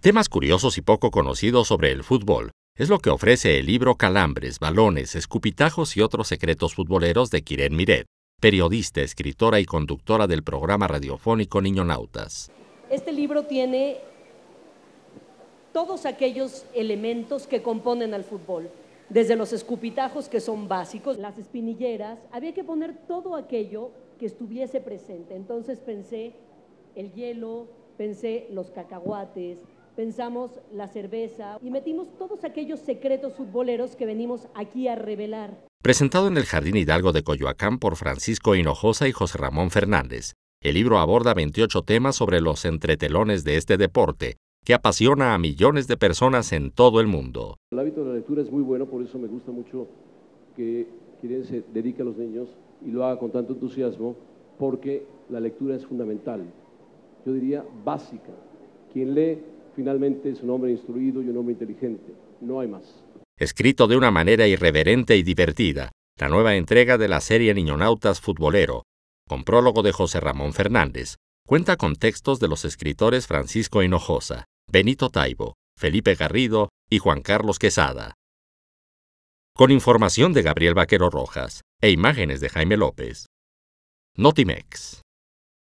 Temas curiosos y poco conocidos sobre el fútbol es lo que ofrece el libro Calambres, Balones, Escupitajos y otros secretos futboleros de Kiren Miret, periodista, escritora y conductora del programa radiofónico Niño Nautas. Este libro tiene todos aquellos elementos que componen al fútbol, desde los escupitajos que son básicos, las espinilleras, había que poner todo aquello que estuviese presente. Entonces pensé el hielo, pensé los cacahuates, pensamos la cerveza y metimos todos aquellos secretos futboleros que venimos aquí a revelar. Presentado en el Jardín Hidalgo de Coyoacán por Francisco Hinojosa y José Ramón Fernández, el libro aborda 28 temas sobre los entretelones de este deporte, que apasiona a millones de personas en todo el mundo. El hábito de la lectura es muy bueno, por eso me gusta mucho que quien se dedique a los niños y lo haga con tanto entusiasmo, porque la lectura es fundamental, yo diría básica. Quien lee Finalmente es un hombre instruido y un hombre inteligente. No hay más. Escrito de una manera irreverente y divertida, la nueva entrega de la serie Niñonautas Futbolero, con prólogo de José Ramón Fernández, cuenta con textos de los escritores Francisco Hinojosa, Benito Taibo, Felipe Garrido y Juan Carlos Quesada. Con información de Gabriel Vaquero Rojas e imágenes de Jaime López. Notimex.